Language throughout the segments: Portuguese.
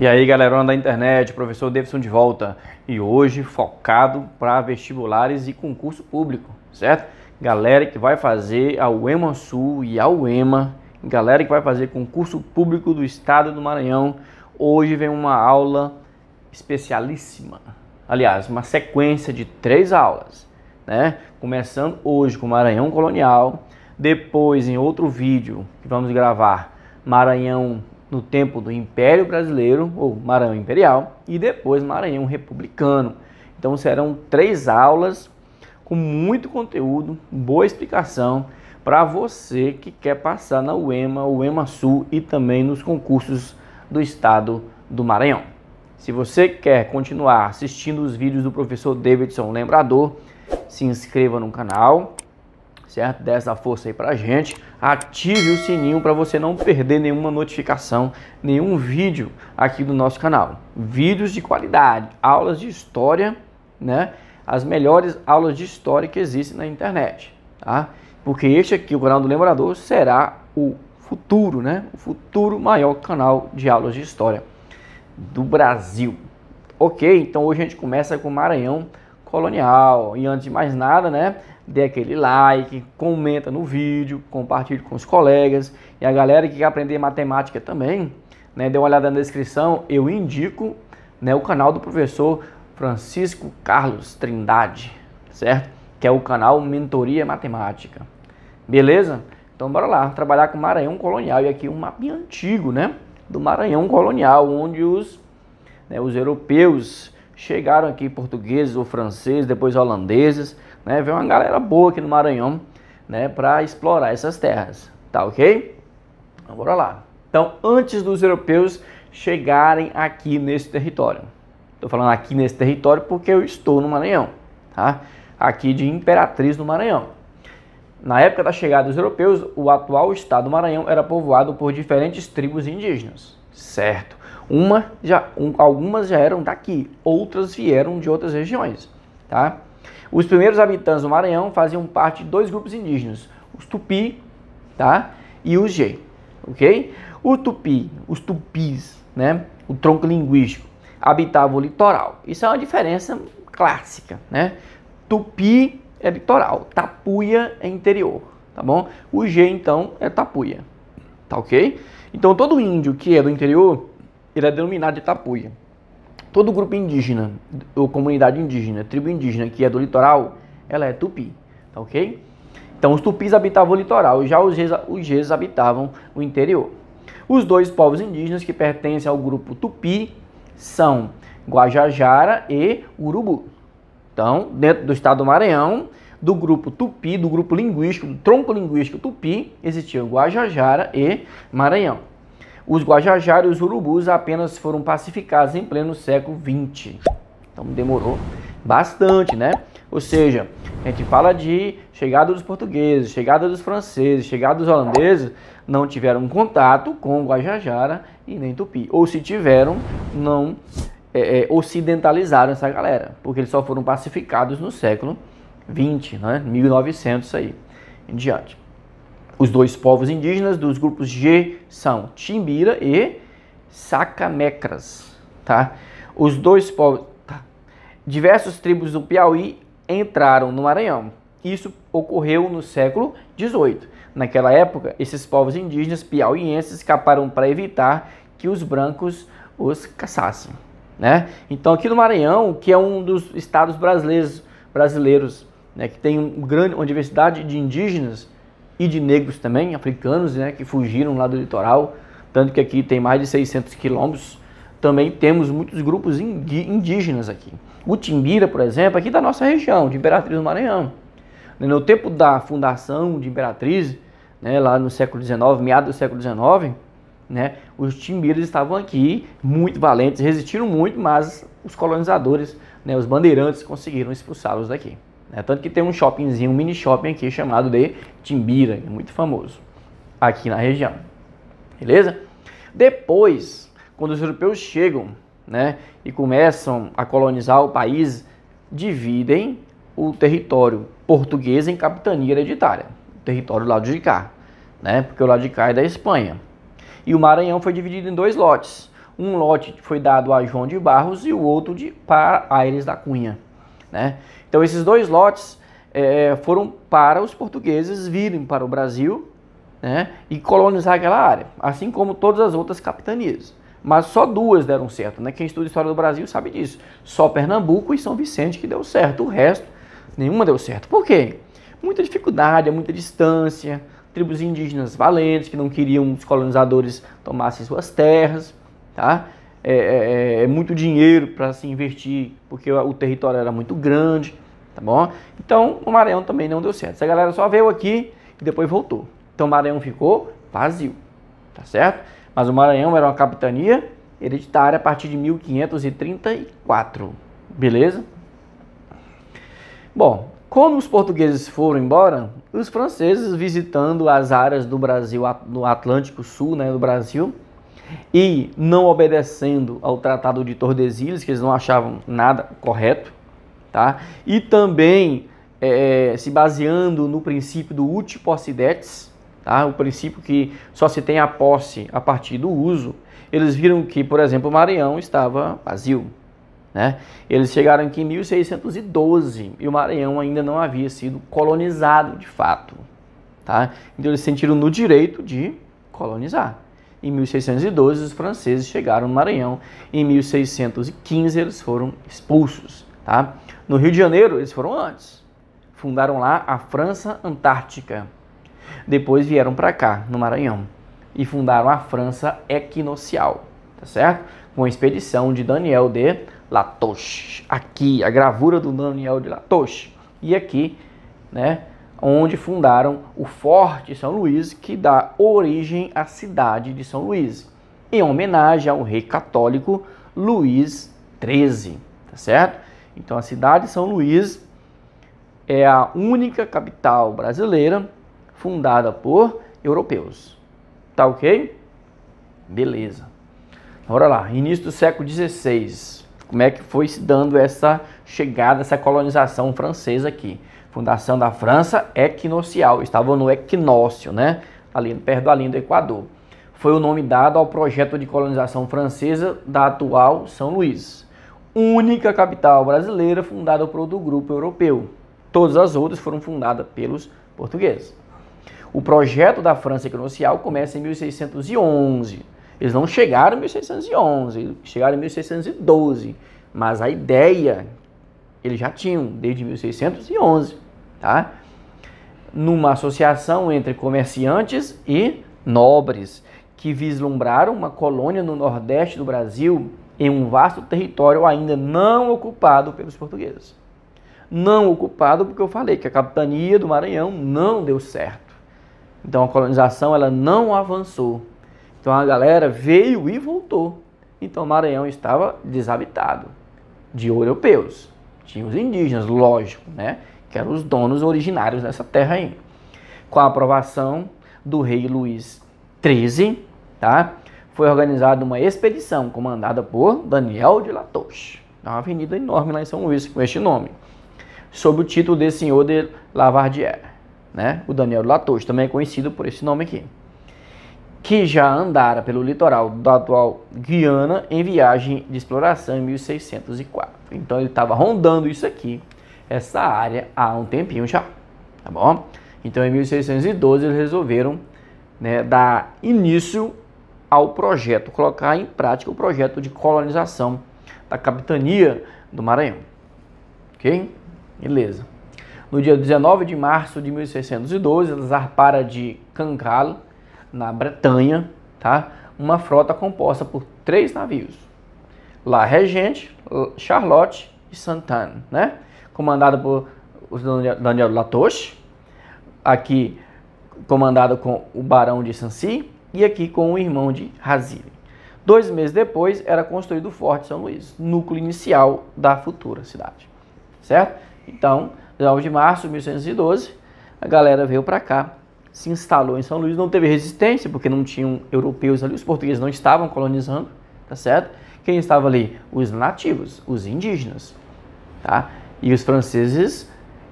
E aí, galerona da internet, professor Davidson de volta. E hoje focado para vestibulares e concurso público, certo? Galera que vai fazer a UEMA Sul e a UEMA, galera que vai fazer concurso público do estado do Maranhão, hoje vem uma aula especialíssima. Aliás, uma sequência de três aulas, né? Começando hoje com Maranhão Colonial, depois em outro vídeo que vamos gravar, Maranhão no tempo do Império Brasileiro, ou Maranhão Imperial, e depois Maranhão Republicano. Então serão três aulas com muito conteúdo, boa explicação para você que quer passar na UEMA, UEMA Sul e também nos concursos do estado do Maranhão. Se você quer continuar assistindo os vídeos do professor Davidson Lembrador, se inscreva no canal, certo? Dê essa força aí pra gente. Ative o sininho para você não perder nenhuma notificação, nenhum vídeo aqui do nosso canal. Vídeos de qualidade, aulas de história, né? As melhores aulas de história que existem na internet, tá? Porque este aqui, o canal do Lembrador, será o futuro, né? O futuro maior canal de aulas de história do Brasil. Ok, então hoje a gente começa com o Maranhão Colonial. E antes de mais nada, né? dê aquele like, comenta no vídeo, compartilhe com os colegas e a galera que quer aprender matemática também, né, dê uma olhada na descrição, eu indico né, o canal do professor Francisco Carlos Trindade, certo? Que é o canal Mentoria Matemática. Beleza? Então bora lá, trabalhar com Maranhão Colonial e aqui um mapa antigo, né, do Maranhão Colonial, onde os né, os europeus chegaram aqui portugueses ou franceses, depois holandeses né? Vem uma galera boa aqui no Maranhão, né? Para explorar essas terras, tá ok? Então, bora lá. Então, antes dos europeus chegarem aqui nesse território. Estou falando aqui nesse território porque eu estou no Maranhão, tá? Aqui de Imperatriz do Maranhão. Na época da chegada dos europeus, o atual estado do Maranhão era povoado por diferentes tribos indígenas, certo? Uma já, um, algumas já eram daqui, outras vieram de outras regiões, tá? Os primeiros habitantes do Maranhão faziam parte de dois grupos indígenas, os Tupi tá? e os G. Ok? O Tupi, os Tupis, né? o tronco linguístico, habitava o litoral. Isso é uma diferença clássica. Né? Tupi é litoral, Tapuia é interior. Tá bom? O G, então, é Tapuia. Tá ok? Então, todo índio que é do interior, ele é denominado de Tapuia. Todo grupo indígena, ou comunidade indígena, tribo indígena que é do litoral, ela é tupi, tá ok? Então os tupis habitavam o litoral, já os jeses os habitavam o interior. Os dois povos indígenas que pertencem ao grupo tupi são Guajajara e Urubu. Então, dentro do estado do Maranhão, do grupo tupi, do grupo linguístico, do tronco linguístico tupi, existiam Guajajara e Maranhão. Os Guajajara e os Urubus apenas foram pacificados em pleno século XX. Então demorou bastante, né? Ou seja, a gente fala de chegada dos portugueses, chegada dos franceses, chegada dos holandeses, não tiveram contato com Guajajara e nem Tupi. Ou se tiveram, não é, é, ocidentalizaram essa galera, porque eles só foram pacificados no século 20, né? 1900 aí em diante. Os dois povos indígenas dos grupos G são Timbira e Sacamecras, tá? Os dois povos... Tá? Diversas tribos do Piauí entraram no Maranhão. Isso ocorreu no século XVIII. Naquela época, esses povos indígenas piauienses escaparam para evitar que os brancos os caçassem. Né? Então, aqui no Maranhão, que é um dos estados brasileiros, brasileiros né, que tem um grande, uma diversidade de indígenas, e de negros também, africanos, né, que fugiram lá do litoral, tanto que aqui tem mais de 600 quilômetros. Também temos muitos grupos indígenas aqui. O Timbira, por exemplo, aqui da nossa região, de Imperatriz do Maranhão. No tempo da fundação de Imperatriz, né, lá no século XIX, meados do século XIX, né, os timbiras estavam aqui, muito valentes, resistiram muito, mas os colonizadores, né, os bandeirantes, conseguiram expulsá-los daqui. Né? Tanto que tem um shoppingzinho, um mini shopping aqui chamado de Timbira, é muito famoso aqui na região. Beleza? Depois, quando os europeus chegam né, e começam a colonizar o país, dividem o território português em capitania hereditária, o território do lado de cá, né, porque o lado de cá é da Espanha. E o Maranhão foi dividido em dois lotes. Um lote foi dado a João de Barros e o outro de, para Aires da Cunha. Né? Então esses dois lotes é, foram para os portugueses virem para o Brasil né, e colonizar aquela área, assim como todas as outras capitanias. Mas só duas deram certo, né? Quem estuda história do Brasil sabe disso. Só Pernambuco e São Vicente que deu certo, o resto nenhuma deu certo. Por quê? Muita dificuldade, muita distância, tribos indígenas valentes que não queriam que os colonizadores tomassem suas terras, tá? É, é, é, é muito dinheiro para se investir, porque o território era muito grande, tá bom? Então o Maranhão também não deu certo. Essa galera só veio aqui e depois voltou. Então o Maranhão ficou vazio, tá certo? Mas o Maranhão era uma capitania hereditária a partir de 1534, beleza? Bom, como os portugueses foram embora, os franceses visitando as áreas do Brasil, do Atlântico Sul, né, do Brasil, e não obedecendo ao Tratado de Tordesilhas, que eles não achavam nada correto, tá? e também é, se baseando no princípio do uti possidetis, tá? o princípio que só se tem a posse a partir do uso, eles viram que, por exemplo, Maranhão estava vazio. Né? Eles chegaram aqui em 1612 e o Maranhão ainda não havia sido colonizado de fato. Tá? Então eles sentiram no direito de colonizar. Em 1612, os franceses chegaram no Maranhão. Em 1615, eles foram expulsos. Tá? No Rio de Janeiro, eles foram antes. Fundaram lá a França Antártica. Depois vieram para cá, no Maranhão, e fundaram a França Equinocial, tá certo? Com a expedição de Daniel de Latoche. Aqui, a gravura do Daniel de Latoche. E aqui, né, onde fundaram o Forte São Luís, que dá origem à cidade de São Luís, em homenagem ao rei católico Luís XIII, tá certo? Então a cidade de São Luís é a única capital brasileira fundada por europeus. Tá ok? Beleza. Bora lá, início do século XVI. Como é que foi se dando essa chegada, essa colonização francesa aqui? fundação da França equinocial, estavam no equinócio, né? Ali perto da linha do Equador. Foi o nome dado ao projeto de colonização francesa da atual São Luís, única capital brasileira fundada por outro grupo europeu. Todas as outras foram fundadas pelos portugueses. O projeto da França equinocial começa em 1611. Eles não chegaram em 1611, chegaram em 1612, mas a ideia eles já tinham desde 1611, tá? Numa associação entre comerciantes e nobres que vislumbraram uma colônia no nordeste do Brasil em um vasto território ainda não ocupado pelos portugueses. Não ocupado porque eu falei que a capitania do Maranhão não deu certo. Então a colonização ela não avançou. Então a galera veio e voltou. Então o Maranhão estava desabitado de europeus. Tinha os indígenas, lógico, né? Que eram os donos originários dessa terra aí. Com a aprovação do rei Luís XIII, tá? Foi organizada uma expedição comandada por Daniel de Latoche. É uma avenida enorme lá em São Luís com este nome. Sob o título de Senhor de Lavardière, né? O Daniel de Latoche, também é conhecido por esse nome aqui que já andara pelo litoral da atual Guiana em viagem de exploração em 1604. Então ele estava rondando isso aqui, essa área, há um tempinho já, tá bom? Então em 1612 eles resolveram né, dar início ao projeto, colocar em prática o projeto de colonização da capitania do Maranhão. Ok? Beleza. No dia 19 de março de 1612, eles zarparam de Cancalo, na Bretanha, tá? uma frota composta por três navios: La Regente, Charlotte e Santana, né? comandada por Daniel Latoche, aqui comandada com o Barão de Sancy e aqui com o irmão de Razile. Dois meses depois era construído o Forte São Luís, núcleo inicial da futura cidade, certo? Então, 19 de março de 1812, a galera veio para cá se instalou em São Luís, não teve resistência, porque não tinham europeus ali, os portugueses não estavam colonizando, tá certo? Quem estava ali? Os nativos, os indígenas, tá? E os franceses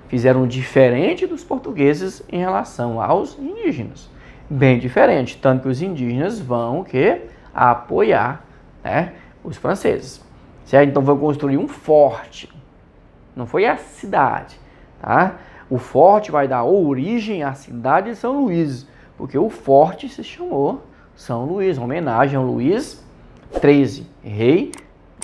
fizeram diferente dos portugueses em relação aos indígenas. Bem diferente, tanto que os indígenas vão que apoiar, né, os franceses. Certo? Então vão construir um forte. Não foi a cidade, tá? O forte vai dar origem à cidade de São Luís, porque o forte se chamou São Luís, homenagem a Luís XIII, rei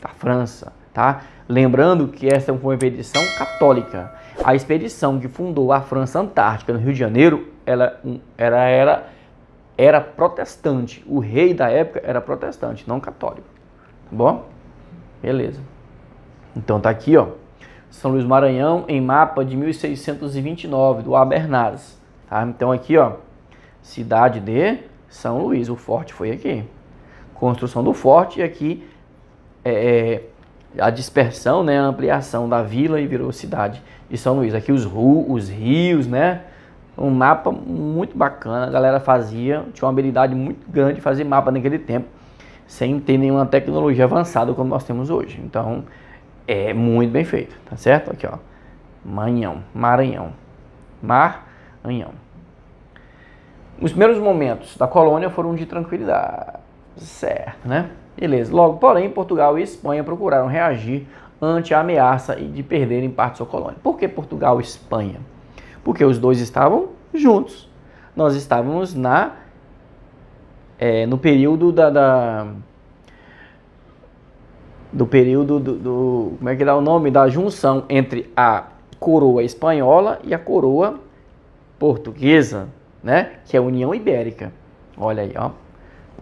da França, tá? Lembrando que essa foi é uma expedição católica. A expedição que fundou a França Antártica no Rio de Janeiro, ela era, era, era protestante. O rei da época era protestante, não católico. Tá bom? Beleza. Então tá aqui, ó. São Luís Maranhão, em mapa de 1629, do Abernaz. Tá? Então aqui, ó, cidade de São Luís, o forte foi aqui. Construção do forte e aqui é, é, a dispersão, né, a ampliação da vila e virou cidade de São Luís. Aqui os, ru, os rios, né? Um mapa muito bacana, a galera fazia, tinha uma habilidade muito grande de fazer mapa naquele tempo, sem ter nenhuma tecnologia avançada como nós temos hoje. Então, é muito bem feito, tá certo? Aqui, ó. Manhão, Maranhão. Maranhão. Os primeiros momentos da colônia foram de tranquilidade, certo, né? Beleza. Logo, porém, Portugal e Espanha procuraram reagir ante a ameaça de perderem parte de sua colônia. Por que Portugal e Espanha? Porque os dois estavam juntos. Nós estávamos na é, no período da, da do período do, do, como é que dá o nome da junção entre a coroa espanhola e a coroa portuguesa, né? Que é a União Ibérica. Olha aí, ó,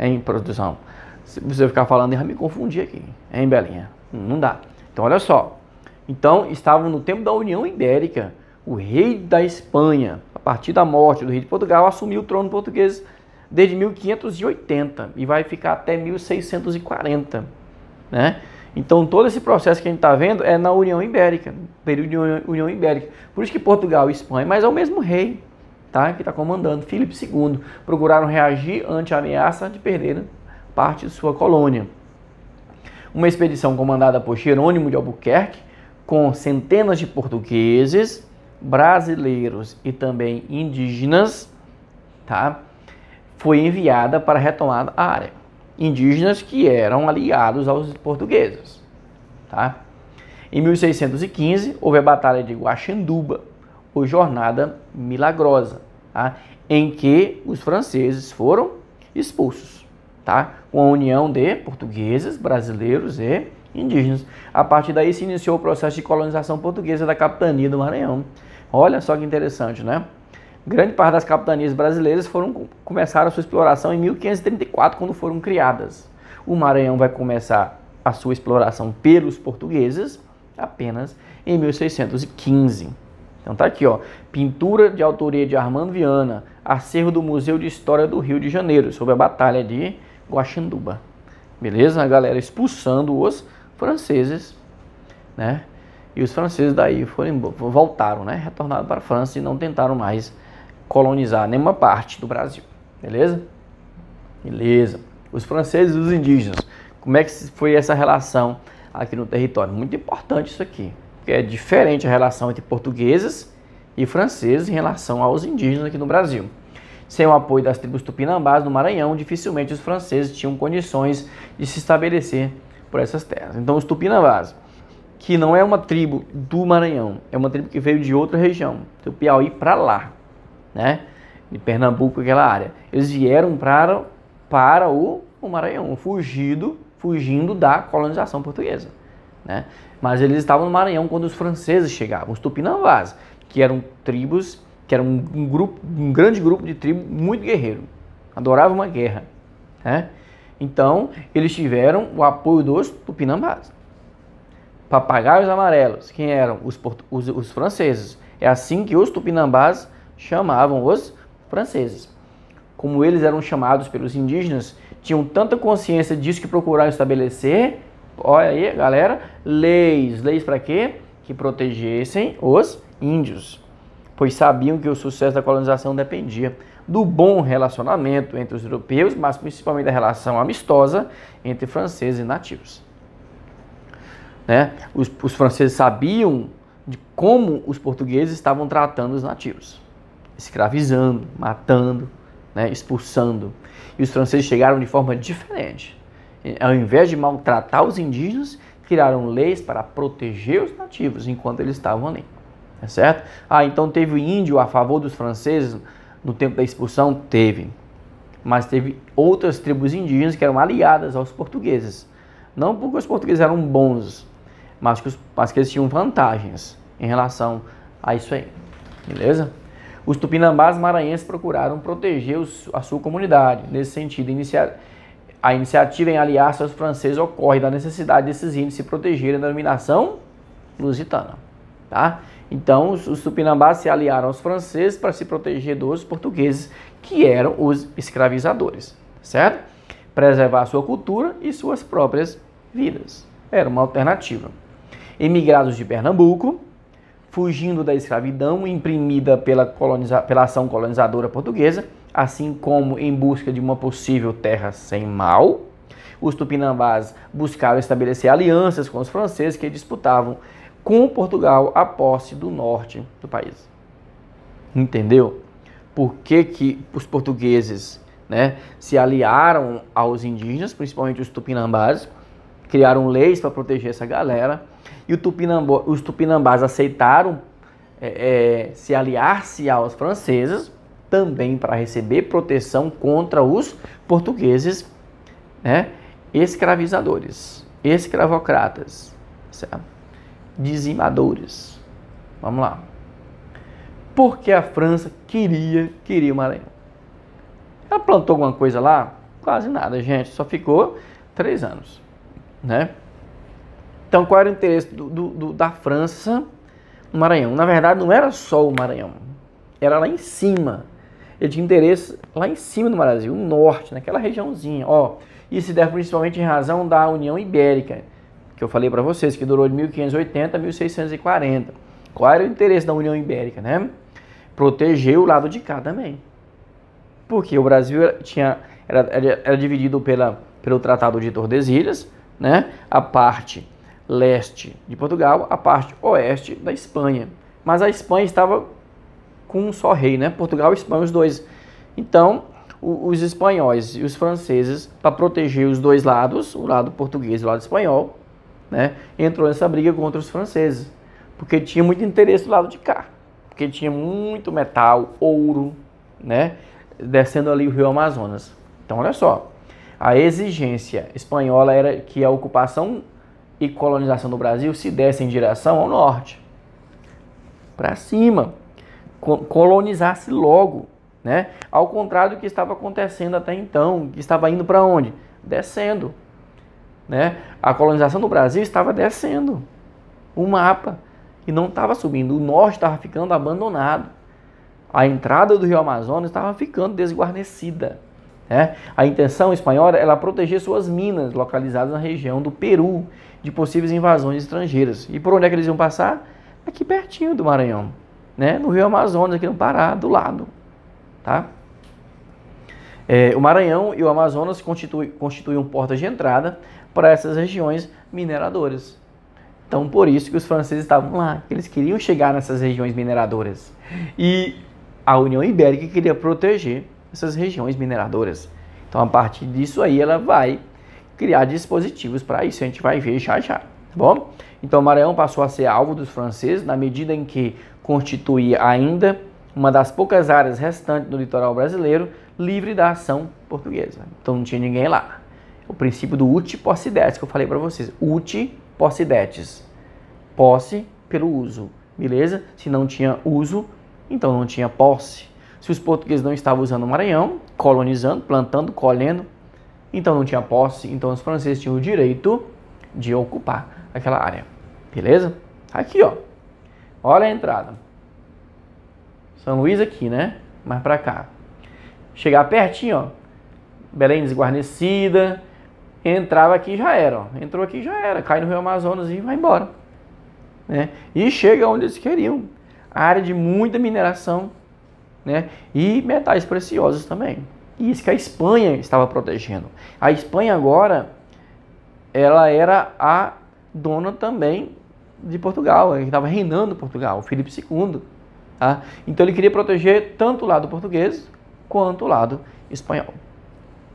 em produção. Se você ficar falando, eu já me confundi aqui, em Belinha? Não dá. Então, olha só. Então, estavam no tempo da União Ibérica. O rei da Espanha, a partir da morte do rei de Portugal, assumiu o trono português desde 1580 e vai ficar até 1640, né? Então todo esse processo que a gente está vendo é na União Ibérica, período de União Ibérica. Por isso que Portugal e Espanha, mas é o mesmo rei tá, que está comandando, Filipe II, procuraram reagir ante a ameaça de perder parte de sua colônia. Uma expedição comandada por Jerônimo de Albuquerque, com centenas de portugueses, brasileiros e também indígenas, tá, foi enviada para retomar a área indígenas que eram aliados aos portugueses. Tá? Em 1615, houve a Batalha de Guaxanduba, ou Jornada Milagrosa, tá? em que os franceses foram expulsos, tá? com a união de portugueses, brasileiros e indígenas. A partir daí se iniciou o processo de colonização portuguesa da capitania do Maranhão. Olha só que interessante, né? grande parte das capitanias brasileiras foram, começaram a sua exploração em 1534, quando foram criadas. O Maranhão vai começar a sua exploração pelos portugueses apenas em 1615. Então tá aqui, ó, pintura de autoria de Armando Viana, acervo do Museu de História do Rio de Janeiro, sobre a Batalha de Guaxinduba. Beleza? A galera expulsando os franceses, né? E os franceses daí foram voltaram, né? Retornaram para a França e não tentaram mais colonizar nenhuma parte do Brasil, beleza? Beleza. Os franceses e os indígenas, como é que foi essa relação aqui no território? Muito importante isso aqui, porque é diferente a relação entre portugueses e franceses em relação aos indígenas aqui no Brasil. Sem o apoio das tribos tupinambás no Maranhão, dificilmente os franceses tinham condições de se estabelecer por essas terras. Então, os tupinambás, que não é uma tribo do Maranhão, é uma tribo que veio de outra região, do Piauí para lá, né? De Pernambuco, aquela área. Eles vieram para, para o, o Maranhão, fugido, fugindo da colonização portuguesa, né? Mas eles estavam no Maranhão quando os franceses chegavam, os tupinambás, que eram tribos, que eram um grupo, um grande grupo de tribo muito guerreiro, adorava uma guerra, né? Então, eles tiveram o apoio dos tupinambás. Papagaios amarelos, quem eram? Os, os, os franceses. É assim que os tupinambás chamavam os franceses. Como eles eram chamados pelos indígenas, tinham tanta consciência disso que procuraram estabelecer, olha aí, galera, leis. Leis para quê? Que protegessem os índios, pois sabiam que o sucesso da colonização dependia do bom relacionamento entre os europeus, mas principalmente da relação amistosa entre franceses e nativos. Né? Os, os franceses sabiam de como os portugueses estavam tratando os nativos escravizando, matando, né, expulsando. E os franceses chegaram de forma diferente. Ao invés de maltratar os indígenas, criaram leis para proteger os nativos enquanto eles estavam ali. É certo? Ah, então teve índio a favor dos franceses no tempo da expulsão? Teve. Mas teve outras tribos indígenas que eram aliadas aos portugueses. Não porque os portugueses eram bons, mas que, os, mas que eles tinham vantagens em relação a isso aí. Beleza? os tupinambás maranhenses procuraram proteger os, a sua comunidade. Nesse sentido, a iniciativa em aliar-se aos franceses ocorre da necessidade desses índios se protegerem da dominação lusitana. Tá? Então, os, os tupinambás se aliaram aos franceses para se proteger dos portugueses, que eram os escravizadores, certo? Preservar sua cultura e suas próprias vidas. Era uma alternativa. Emigrados de Pernambuco, fugindo da escravidão imprimida pela, coloniza pela ação colonizadora portuguesa, assim como em busca de uma possível terra sem mal. Os tupinambás buscaram estabelecer alianças com os franceses que disputavam com Portugal a posse do norte do país. Entendeu? Por que, que os portugueses né, se aliaram aos indígenas, principalmente os tupinambás, criaram leis para proteger essa galera. E Tupinambá, os tupinambás aceitaram é, é, se aliar-se aos franceses também para receber proteção contra os portugueses, né, escravizadores, escravocratas, certo? dizimadores. Vamos lá. Porque a França queria, queria o Maranhão. Ela plantou alguma coisa lá? Quase nada, gente. Só ficou três anos. Né? Então, qual era o interesse do, do, do, da França no Maranhão? Na verdade, não era só o Maranhão, era lá em cima. Ele tinha interesse lá em cima do Brasil, no norte, naquela regiãozinha. Ó, isso se deve principalmente em razão da União Ibérica, que eu falei para vocês, que durou de 1580 a 1640. Qual era o interesse da União Ibérica, né? Proteger o lado de cá também. Porque o Brasil tinha, era, era, era dividido pela, pelo Tratado de Tordesilhas, né? a parte leste de Portugal, a parte oeste da Espanha. Mas a Espanha estava com um só rei, né? Portugal e Espanha, os dois. Então, os espanhóis e os franceses, para proteger os dois lados, o lado português e o lado espanhol, né? entrou nessa briga contra os franceses, porque tinha muito interesse do lado de cá, porque tinha muito metal, ouro, né? descendo ali o rio Amazonas. Então, olha só, a exigência espanhola era que a ocupação e colonização do Brasil se desse em direção ao norte, para cima, colonizasse logo, né? Ao contrário do que estava acontecendo até então, que estava indo para onde? Descendo, né? A colonização do Brasil estava descendo o mapa e não estava subindo. O norte estava ficando abandonado. A entrada do Rio Amazonas estava ficando desguarnecida. É. A intenção espanhola é era proteger suas minas localizadas na região do Peru de possíveis invasões estrangeiras. E por onde é que eles iam passar? Aqui pertinho do Maranhão, né? no Rio Amazonas, aqui no Pará, do lado. Tá? É, o Maranhão e o Amazonas constituem, constituíam portas de entrada para essas regiões mineradoras. Então, por isso que os franceses estavam lá, eles queriam chegar nessas regiões mineradoras. E a União Ibérica queria proteger essas regiões mineradoras. Então, a partir disso aí, ela vai criar dispositivos para isso. A gente vai ver já já, tá bom? Então, Maranhão passou a ser alvo dos franceses na medida em que constituía ainda uma das poucas áreas restantes do litoral brasileiro livre da ação portuguesa. Então, não tinha ninguém lá. O princípio do uti possidetis que eu falei para vocês. Uti possidetis. Posse pelo uso, beleza? Se não tinha uso, então não tinha posse. Se os portugueses não estavam usando o Maranhão, colonizando, plantando, colhendo, então não tinha posse, então os franceses tinham o direito de ocupar aquela área. Beleza? Tá aqui, ó. Olha a entrada. São Luís aqui, né? Mais pra cá. Chegar pertinho, ó. Belém desguarnecida. Entrava aqui já era, ó. Entrou aqui já era. Cai no Rio Amazonas e vai embora. Né? E chega onde eles queriam. área de muita mineração né? E metais preciosos também. E isso que a Espanha estava protegendo. A Espanha agora ela era a dona também de Portugal, que estava reinando Portugal, Filipe II. Tá? Então ele queria proteger tanto o lado português quanto o lado espanhol.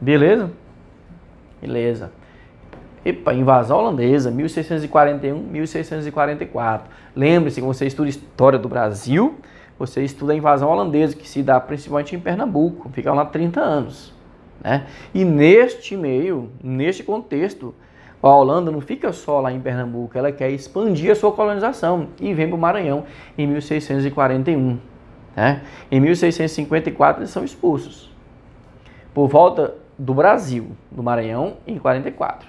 Beleza? Beleza. Epa, invasão holandesa, 1641-1644. Lembre-se, quando você estuda história do Brasil, você estuda a invasão holandesa, que se dá principalmente em Pernambuco, fica lá 30 anos. Né? E neste meio, neste contexto, a Holanda não fica só lá em Pernambuco, ela quer expandir a sua colonização e vem para o Maranhão em 1641. Né? Em 1654 eles são expulsos. Por volta do Brasil, do Maranhão, em 44.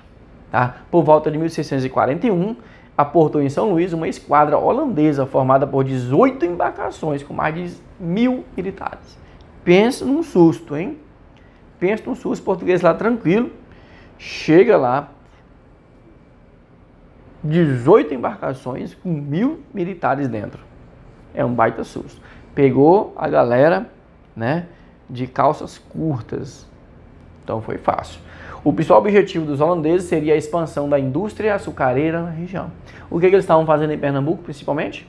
Tá? Por volta de 1641, aportou em São Luís uma esquadra holandesa formada por 18 embarcações com mais de mil militares. Pensa num susto, hein? Pensa num susto português lá tranquilo. Chega lá, 18 embarcações com mil militares dentro. É um baita susto. Pegou a galera, né, de calças curtas. Então foi fácil. O principal objetivo dos holandeses seria a expansão da indústria açucareira na região. O que, que eles estavam fazendo em Pernambuco, principalmente?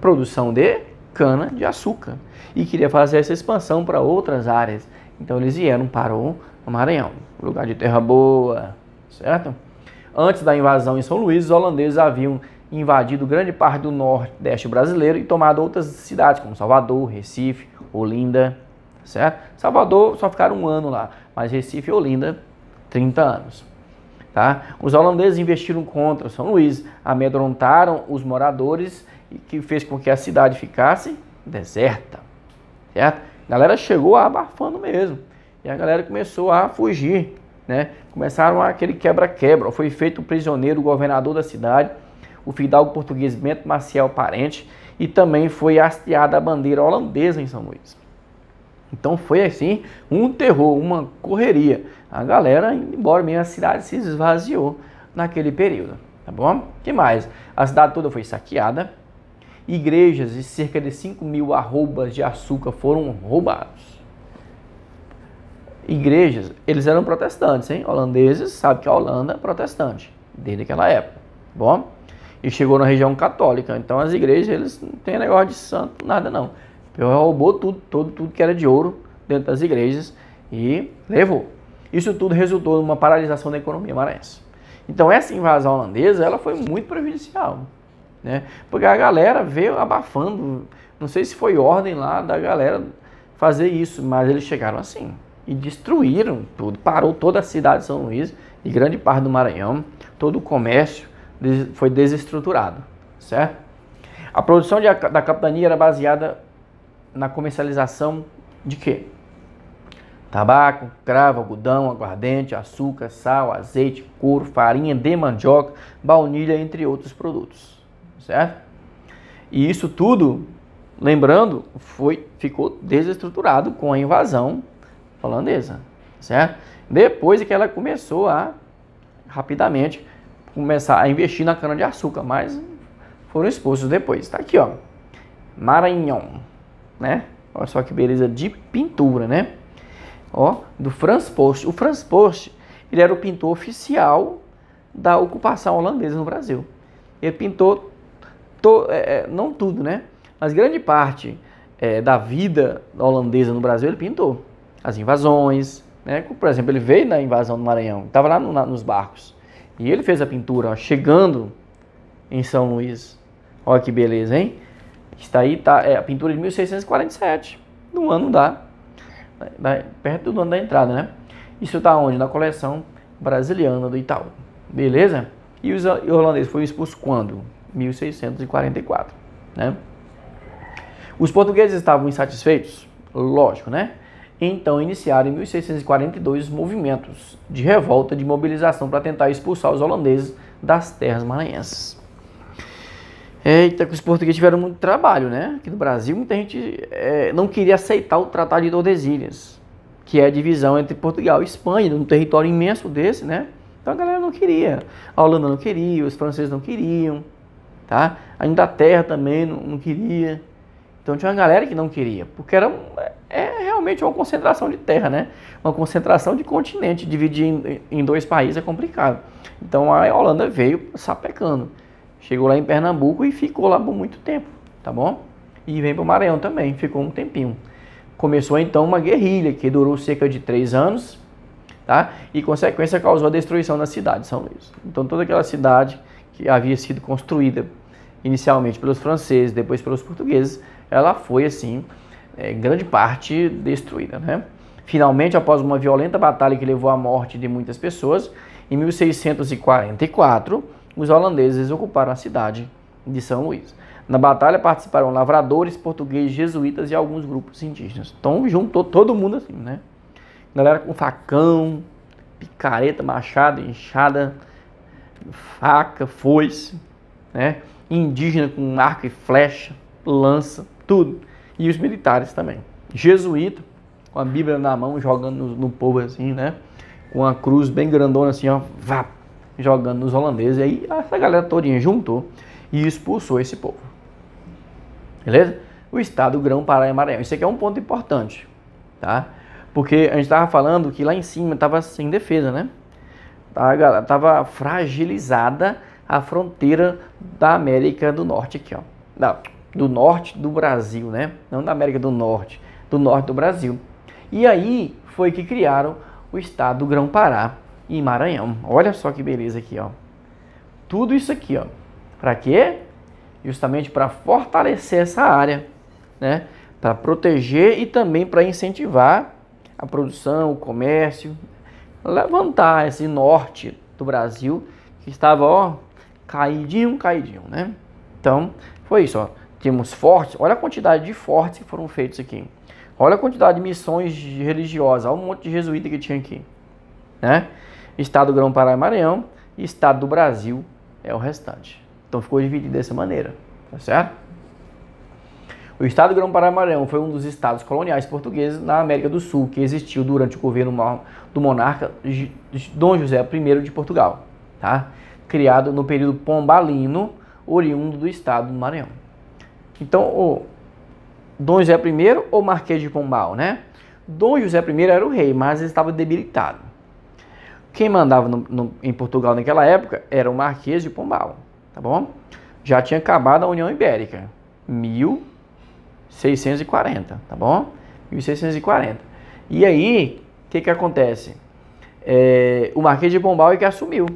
Produção de cana de açúcar. E queria fazer essa expansão para outras áreas. Então eles vieram para o Maranhão, lugar de terra boa, certo? Antes da invasão em São Luís, os holandeses haviam invadido grande parte do nordeste brasileiro e tomado outras cidades como Salvador, Recife, Olinda, certo? Salvador só ficaram um ano lá, mas Recife e Olinda, 30 anos. Tá? Os holandeses investiram contra São Luís, amedrontaram os moradores, e que fez com que a cidade ficasse deserta, certo? A galera chegou abafando mesmo, e a galera começou a fugir, né? Começaram aquele quebra-quebra, foi feito prisioneiro o governador da cidade, o fidalgo português Bento Maciel Parente, e também foi hasteada a bandeira holandesa em São Luís. Então foi assim, um terror, uma correria. A galera indo embora, mesmo a cidade se esvaziou naquele período, tá bom? que mais? A cidade toda foi saqueada, igrejas e cerca de 5 mil arrobas de açúcar foram roubados. Igrejas, eles eram protestantes, hein? Holandeses, sabe que a Holanda é protestante, desde aquela época, tá bom? E chegou na região católica, então as igrejas, eles não tem negócio de santo, nada não Peor roubou tudo, tudo, tudo que era de ouro dentro das igrejas e levou. Isso tudo resultou numa paralisação da economia maranhense. Então essa invasão holandesa ela foi muito prejudicial, né? Porque a galera veio abafando. Não sei se foi ordem lá da galera fazer isso, mas eles chegaram assim e destruíram tudo. Parou toda a cidade de São Luís e grande parte do Maranhão. Todo o comércio foi desestruturado, certo? A produção de, da capitania era baseada na comercialização de quê? Tabaco, cravo, algodão, aguardente, açúcar, sal, azeite, couro, farinha de mandioca, baunilha, entre outros produtos, certo? E isso tudo, lembrando, foi ficou desestruturado com a invasão holandesa, certo? Depois é que ela começou a rapidamente começar a investir na cana de açúcar, mas foram expulsos depois. Está aqui, ó. Maranhão né? Olha só que beleza de pintura, né? Ó, do Franz Post. O Franz Post, ele era o pintor oficial da ocupação holandesa no Brasil. Ele pintou, to, é, é não tudo, né? Mas grande parte é, da vida holandesa no Brasil ele pintou. As invasões, né? Por exemplo, ele veio na invasão do Maranhão, estava lá no, na, nos barcos. E ele fez a pintura ó, chegando em São Luís. Olha que beleza, hein? Está aí, tá, é a pintura de 1647. No ano da. Né, perto do ano da entrada, né? Isso está onde? Na coleção brasiliana do Itaú. Beleza? E os holandeses foram expulsos quando? 1644, né? Os portugueses estavam insatisfeitos? Lógico, né? Então iniciaram em 1642 os movimentos de revolta, de mobilização para tentar expulsar os holandeses das terras maranhenses. Eita, que os portugueses tiveram muito trabalho, né? Aqui no Brasil, muita gente é, não queria aceitar o Tratado de Tordesilhas, que é a divisão entre Portugal e Espanha, num território imenso desse, né? Então a galera não queria. A Holanda não queria, os franceses não queriam, tá? A Inglaterra também não, não queria. Então tinha uma galera que não queria, porque era é, é realmente uma concentração de terra, né? Uma concentração de continente, dividir em, em dois países é complicado. Então a Holanda veio sapecando. Chegou lá em Pernambuco e ficou lá por muito tempo, tá bom? E vem para o Maranhão também, ficou um tempinho. Começou então uma guerrilha que durou cerca de três anos, tá? E consequência causou a destruição da cidade de São Luís. Então toda aquela cidade que havia sido construída inicialmente pelos franceses, depois pelos portugueses, ela foi assim, é, grande parte destruída, né? Finalmente, após uma violenta batalha que levou à morte de muitas pessoas, em 1644 os holandeses ocuparam a cidade de São Luís. Na batalha participaram lavradores, portugueses, jesuítas e alguns grupos indígenas. Então juntou todo mundo assim, né? Galera com facão, picareta, machado, enxada, faca, foice, né? Indígena com arco e flecha, lança, tudo. E os militares também. Jesuíta, com a Bíblia na mão, jogando no, no povo assim, né? Com a cruz bem grandona assim, ó, vá, jogando nos holandeses. E aí essa galera todinha juntou e expulsou esse povo. Beleza? O estado Grão-Pará e Maranhão. Isso aqui é um ponto importante, tá? Porque a gente estava falando que lá em cima estava sem defesa, né? Tá, estava fragilizada a fronteira da América do Norte aqui, ó. Da, do norte do Brasil, né? Não da América do Norte, do norte do Brasil. E aí foi que criaram o estado Grão-Pará e Maranhão. Olha só que beleza aqui, ó. Tudo isso aqui, ó. Para quê? Justamente para fortalecer essa área, né? Para proteger e também para incentivar a produção, o comércio, levantar esse norte do Brasil que estava, ó, caidinho, caidinho, né? Então, foi isso, ó. Temos fortes, olha a quantidade de fortes que foram feitos aqui. Olha a quantidade de missões religiosas, olha um monte de jesuíta que tinha aqui, né? Estado do Grão-Pará e Maranhão e Estado do Brasil é o restante. Então ficou dividido dessa maneira, tá certo? O Estado do Grão-Pará e Maranhão foi um dos estados coloniais portugueses na América do Sul que existiu durante o governo do monarca Dom José I de Portugal, tá? criado no período pombalino, oriundo do estado do Maranhão. Então, o Dom José I ou Marquês de Pombal, né? Dom José I era o rei, mas ele estava debilitado. Quem mandava no, no, em Portugal naquela época era o Marquês de Pombal, tá bom? Já tinha acabado a União Ibérica, 1640, tá bom? 1640. E aí, o que que acontece? É, o Marquês de Pombal é que assumiu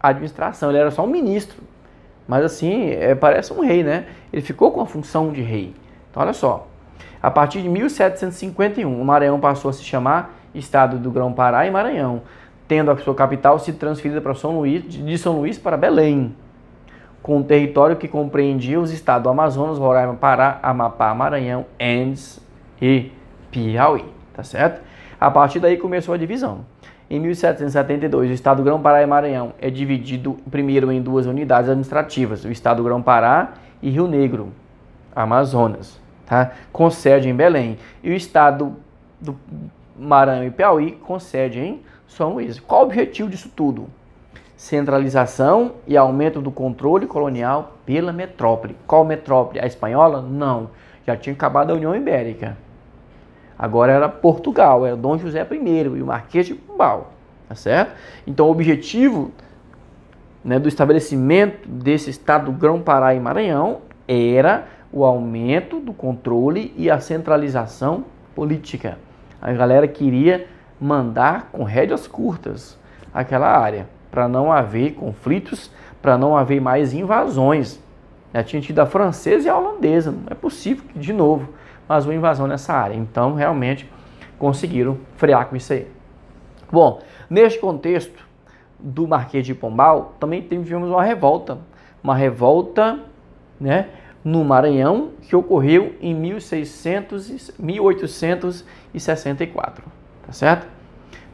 a administração, ele era só um ministro, mas assim, é, parece um rei, né? Ele ficou com a função de rei. Então, olha só. A partir de 1751, o Maranhão passou a se chamar Estado do Grão-Pará e Maranhão tendo a sua capital se transferida para São Luís, de São Luís para Belém, com um território que compreendia os estados Amazonas, Roraima, Pará, Amapá, Maranhão, Andes e Piauí, tá certo? A partir daí começou a divisão. Em 1772, o estado do Grão-Pará e Maranhão é dividido primeiro em duas unidades administrativas, o estado do Grão-Pará e Rio Negro, Amazonas, tá? Com sede em Belém, e o estado do Maranhão e Piauí com sede em são esses. Qual o objetivo disso tudo? Centralização e aumento do controle colonial pela metrópole. Qual metrópole? A espanhola? Não. Já tinha acabado a União Ibérica. Agora era Portugal, era Dom José I e o Marquês de Pombal, tá certo? Então o objetivo né, do estabelecimento desse estado do Grão-Pará e Maranhão era o aumento do controle e a centralização política. A galera queria mandar com rédeas curtas aquela área, para não haver conflitos, para não haver mais invasões. Já tinha tido a francesa e a holandesa, não é possível que, de novo, mais uma invasão nessa área. Então, realmente, conseguiram frear com isso aí. Bom, neste contexto do Marquês de Pombal, também tivemos uma revolta, uma revolta né, no Maranhão, que ocorreu em 1600, 1864 tá certo?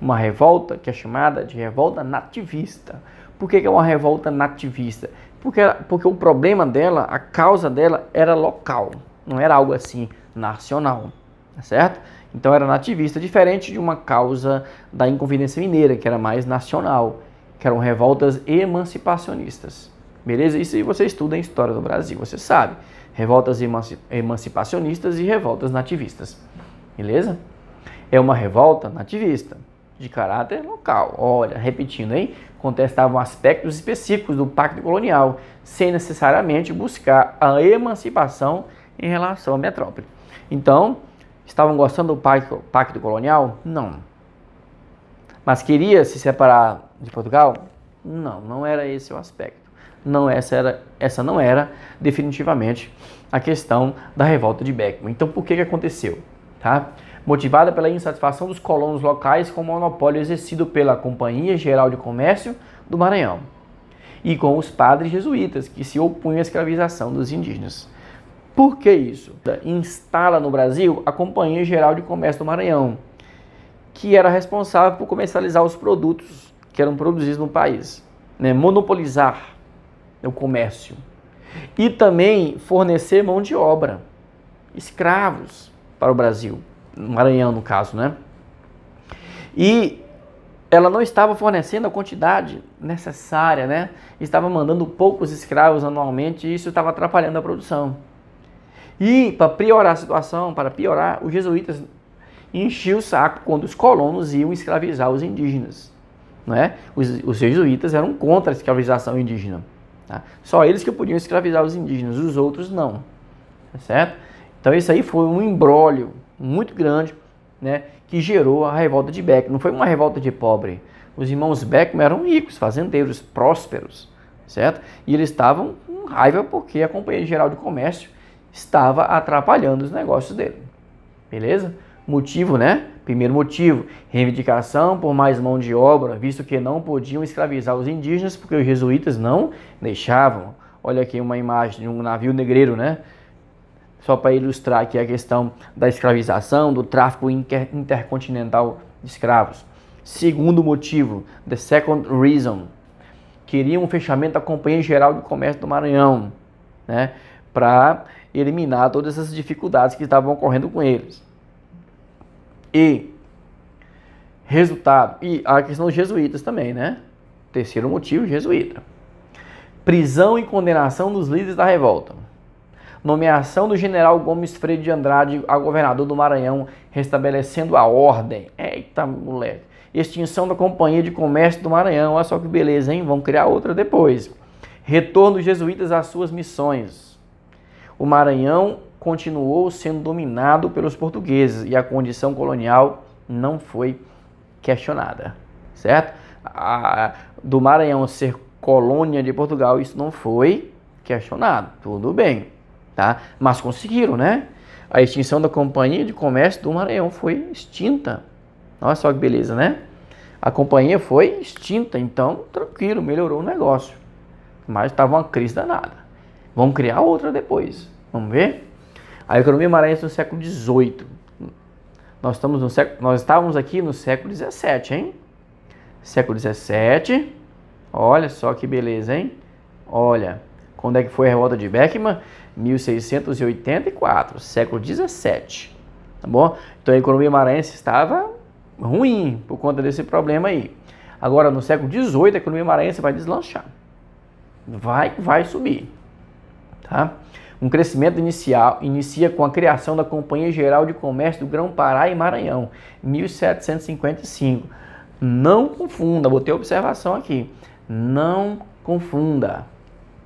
Uma revolta que é chamada de revolta nativista. Por que, que é uma revolta nativista? Porque, porque o problema dela, a causa dela era local, não era algo assim nacional, tá certo? Então era nativista, diferente de uma causa da Inconfidência Mineira, que era mais nacional, que eram revoltas emancipacionistas. Beleza? Isso você estuda em História do Brasil, você sabe. Revoltas emancipacionistas e revoltas nativistas. Beleza? É uma revolta nativista, de caráter local. Olha, repetindo, hein? Contestavam aspectos específicos do pacto colonial, sem necessariamente buscar a emancipação em relação à metrópole. Então, estavam gostando do pacto, pacto colonial? Não. Mas queria se separar de Portugal? Não, não era esse o aspecto. Não essa era, essa não era definitivamente a questão da revolta de Beckman. Então, por que que aconteceu, tá? motivada pela insatisfação dos colonos locais com o monopólio exercido pela Companhia Geral de Comércio do Maranhão e com os padres jesuítas que se opunham à escravização dos indígenas. Por que isso? Instala no Brasil a Companhia Geral de Comércio do Maranhão, que era responsável por comercializar os produtos que eram produzidos no país, né? monopolizar o comércio e também fornecer mão de obra, escravos para o Brasil. Maranhão no caso, né? E ela não estava fornecendo a quantidade necessária, né? Estava mandando poucos escravos anualmente e isso estava atrapalhando a produção. E para piorar a situação, para piorar, os jesuítas enchiam o saco quando os colonos iam escravizar os indígenas. Né? Os, os jesuítas eram contra a escravização indígena. Tá? Só eles que podiam escravizar os indígenas, os outros não. Tá certo? Então isso aí foi um imbróglio muito grande, né, que gerou a revolta de Beck. Não foi uma revolta de pobre. Os irmãos Beck eram ricos, fazendeiros, prósperos, certo? E eles estavam com raiva porque a Companhia Geral de Comércio estava atrapalhando os negócios dele. Beleza? Motivo, né? Primeiro motivo, reivindicação por mais mão de obra, visto que não podiam escravizar os indígenas porque os jesuítas não deixavam. Olha aqui uma imagem de um navio negreiro, né? só para ilustrar aqui a questão da escravização, do tráfico inter intercontinental de escravos. Segundo motivo, the second reason, queriam um fechamento da Companhia Geral de Comércio do Maranhão, né, para eliminar todas essas dificuldades que estavam ocorrendo com eles. E resultado, e a questão dos jesuítas também, né? Terceiro motivo, jesuíta. Prisão e condenação dos líderes da revolta nomeação do general Gomes Freire de Andrade a governador do Maranhão, restabelecendo a ordem. Eita, moleque. Extinção da Companhia de Comércio do Maranhão. Olha só que beleza, hein? Vão criar outra depois. Retorno dos jesuítas às suas missões. O Maranhão continuou sendo dominado pelos portugueses e a condição colonial não foi questionada, certo? A, do Maranhão ser colônia de Portugal, isso não foi questionado. Tudo bem tá? Mas conseguiram, né? A extinção da Companhia de Comércio do Maranhão foi extinta. Olha só que beleza, né? A companhia foi extinta, então tranquilo, melhorou o negócio. Mas estava uma crise danada. Vamos criar outra depois. Vamos ver? A economia maranhense no século XVIII. Nós, estamos no século, nós estávamos aqui no século XVII, hein? Século XVII. Olha só que beleza, hein? Olha. Quando é que foi a revolta de Beckman? 1684, século 17. Tá bom? Então a economia maranhense estava ruim por conta desse problema aí. Agora, no século 18, a economia maranhense vai deslanchar. Vai, vai subir. Tá? Um crescimento inicial inicia com a criação da Companhia Geral de Comércio do Grão-Pará e Maranhão, 1755. Não confunda, botei observação aqui. Não confunda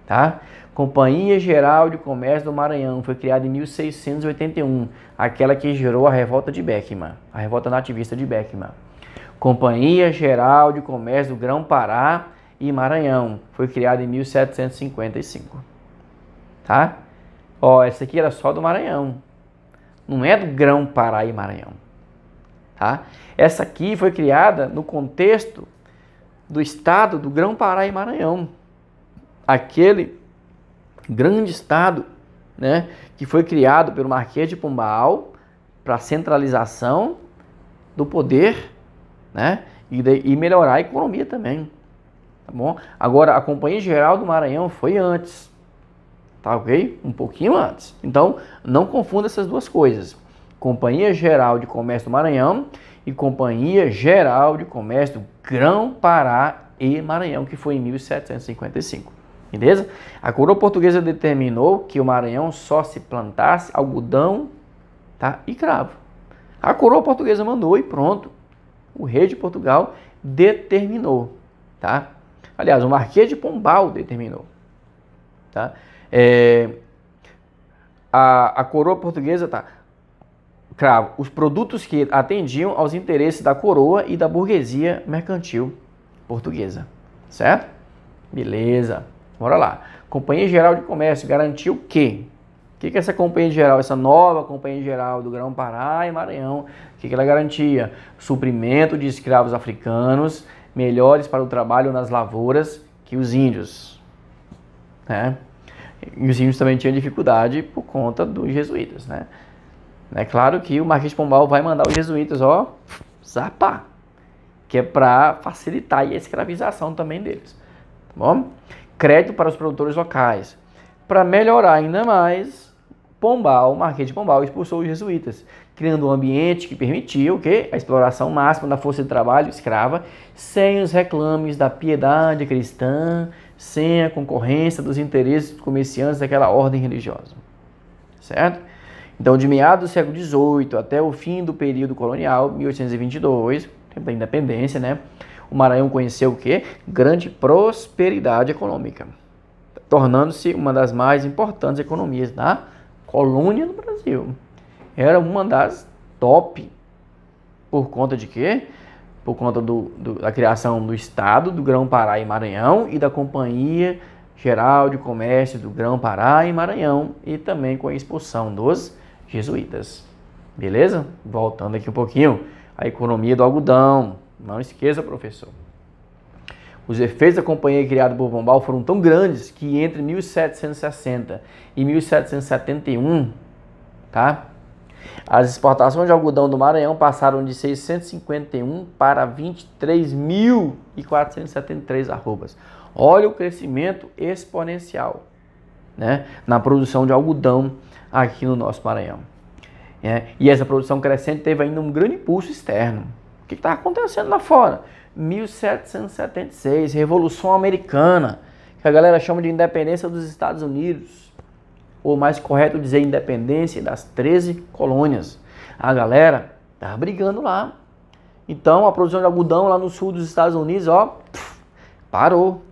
tá? Companhia Geral de Comércio do Maranhão foi criada em 1681, aquela que gerou a revolta de Beckman, a revolta nativista de Beckman. Companhia Geral de Comércio do Grão-Pará e Maranhão foi criada em 1755, tá? Ó, essa aqui era só do Maranhão, não é do Grão-Pará e Maranhão, tá? Essa aqui foi criada no contexto do estado do Grão-Pará e Maranhão aquele grande estado né, que foi criado pelo Marquês de Pombal para centralização do poder né, e, de, e melhorar a economia também. Tá bom? Agora, a Companhia Geral do Maranhão foi antes. Tá ok? Um pouquinho antes. Então, não confunda essas duas coisas. Companhia Geral de Comércio do Maranhão e Companhia Geral de Comércio do Grão-Pará e Maranhão, que foi em 1755. Beleza? A coroa portuguesa determinou que o Maranhão só se plantasse algodão tá? e cravo. A coroa portuguesa mandou e pronto. O rei de Portugal determinou. Tá? Aliás, o Marquês de Pombal determinou. Tá? É, a, a coroa portuguesa tá, cravo, os produtos que atendiam aos interesses da coroa e da burguesia mercantil portuguesa, certo? Beleza. Bora lá. Companhia Geral de Comércio garantiu o quê? o que, que essa companhia geral, essa nova companhia geral do Grão Pará e Maranhão, o que, que, ela garantia? Suprimento de escravos africanos melhores para o trabalho nas lavouras que os índios. Né? E os índios também tinham dificuldade por conta dos jesuítas. Né? É claro que o Marquês de Pombal vai mandar os jesuítas, ó, zapar, que é para facilitar a escravização também deles. Tá bom? crédito para os produtores locais. Para melhorar ainda mais, Pombal, o Marquês de Pombal expulsou os jesuítas, criando um ambiente que permitiu que a exploração máxima da força de trabalho escrava, sem os reclames da piedade cristã, sem a concorrência dos interesses dos comerciantes daquela ordem religiosa. Certo? Então, de meados do século XVIII até o fim do período colonial, 1822, tempo da independência, né? o Maranhão conheceu o quê? Grande prosperidade econômica, tornando-se uma das mais importantes economias da colônia do Brasil. Era uma das top. Por conta de quê? Por conta do, do, da criação do Estado, do Grão-Pará e Maranhão e da Companhia Geral de Comércio do Grão-Pará e Maranhão e também com a expulsão dos jesuítas. Beleza? Voltando aqui um pouquinho, a economia do algodão, não esqueça, professor. Os efeitos da companhia criada por Pombal foram tão grandes que entre 1760 e 1771, tá? As exportações de algodão do Maranhão passaram de 651 para 23.473 arrobas. Olha o crescimento exponencial né, na produção de algodão aqui no nosso Maranhão. É, e essa produção crescente teve ainda um grande impulso externo que está acontecendo lá fora? 1776, Revolução Americana, que a galera chama de independência dos Estados Unidos, ou mais correto dizer, independência das 13 colônias. A galera tá brigando lá. Então a produção de algodão lá no sul dos Estados Unidos, ó, parou.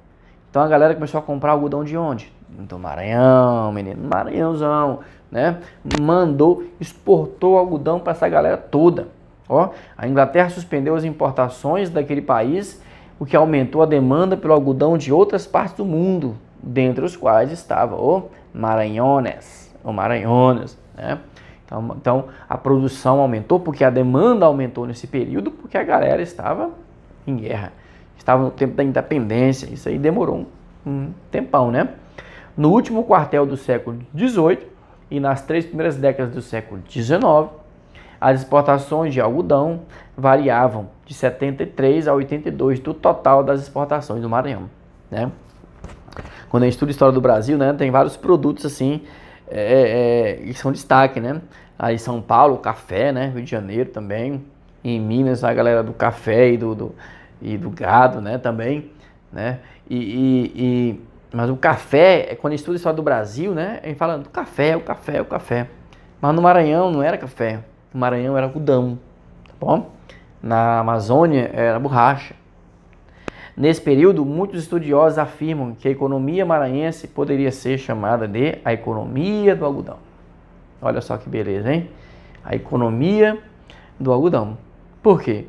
Então a galera começou a comprar algodão de onde? Do Maranhão, menino, Maranhãozão, né? Mandou, exportou algodão para essa galera toda. Ó, a Inglaterra suspendeu as importações daquele país, o que aumentou a demanda pelo algodão de outras partes do mundo, dentre os quais estava o Maranhones, o Maranhones, né? Então, então a produção aumentou porque a demanda aumentou nesse período, porque a galera estava em guerra, estava no tempo da independência, isso aí demorou um, um tempão, né? No último quartel do século XVIII e nas três primeiras décadas do século XIX, as exportações de algodão variavam de 73 a 82 do total das exportações do Maranhão, né? Quando a gente estuda a história do Brasil, né, tem vários produtos assim é, é, é que são destaque, né? Aí São Paulo, café, né? Rio de Janeiro também. Em Minas, a galera do café e do, do e do gado, né? Também, né? E, e, e, mas o café, é, quando a gente estuda a história do Brasil, né? A gente fala do café, o café, o café. Mas no Maranhão não era café. No Maranhão era algodão, tá bom? Na Amazônia era borracha. Nesse período, muitos estudiosos afirmam que a economia maranhense poderia ser chamada de a economia do algodão. Olha só que beleza, hein? A economia do algodão. Por quê?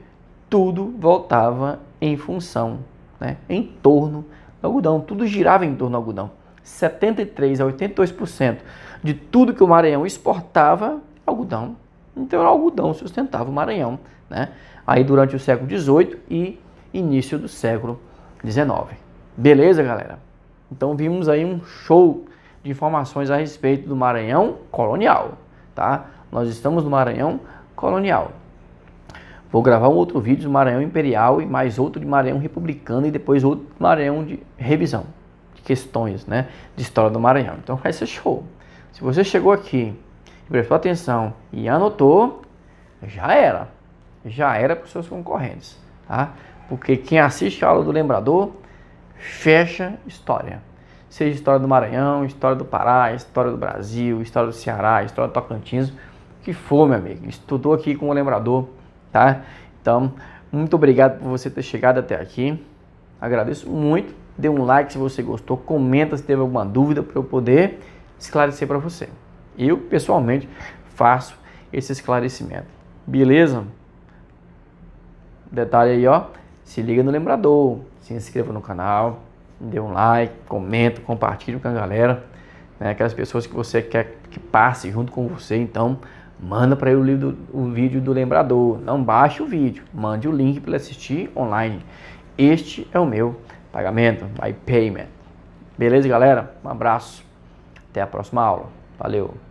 Tudo voltava em função, né? em torno do algodão. Tudo girava em torno do algodão. 73 a 82% de tudo que o Maranhão exportava, algodão. Então, o algodão sustentava o Maranhão, né? Aí durante o século XVIII e início do século XIX. Beleza, galera? Então vimos aí um show de informações a respeito do Maranhão colonial, tá? Nós estamos no Maranhão colonial. Vou gravar um outro vídeo do Maranhão Imperial e mais outro de Maranhão Republicano e depois outro de Maranhão de revisão de questões, né, de história do Maranhão. Então vai ser show. Se você chegou aqui prestou atenção e anotou, já era. Já era para os seus concorrentes, tá? Porque quem assiste a aula do lembrador fecha história. Seja história do Maranhão, história do Pará, história do Brasil, história do Ceará, história do Tocantins, o que for, meu amigo. Estudou aqui com o lembrador, tá? Então, muito obrigado por você ter chegado até aqui. Agradeço muito. Dê um like se você gostou, comenta se teve alguma dúvida para eu poder esclarecer para você. Eu, pessoalmente, faço esse esclarecimento. Beleza? Detalhe aí, ó. Se liga no lembrador, se inscreva no canal, dê um like, comenta, compartilhe com a galera. Né? Aquelas pessoas que você quer que passe junto com você, então manda para eu o, o vídeo do lembrador. Não baixe o vídeo, mande o link para assistir online. Este é o meu pagamento, my payment. Beleza, galera? Um abraço. Até a próxima aula. Valeu!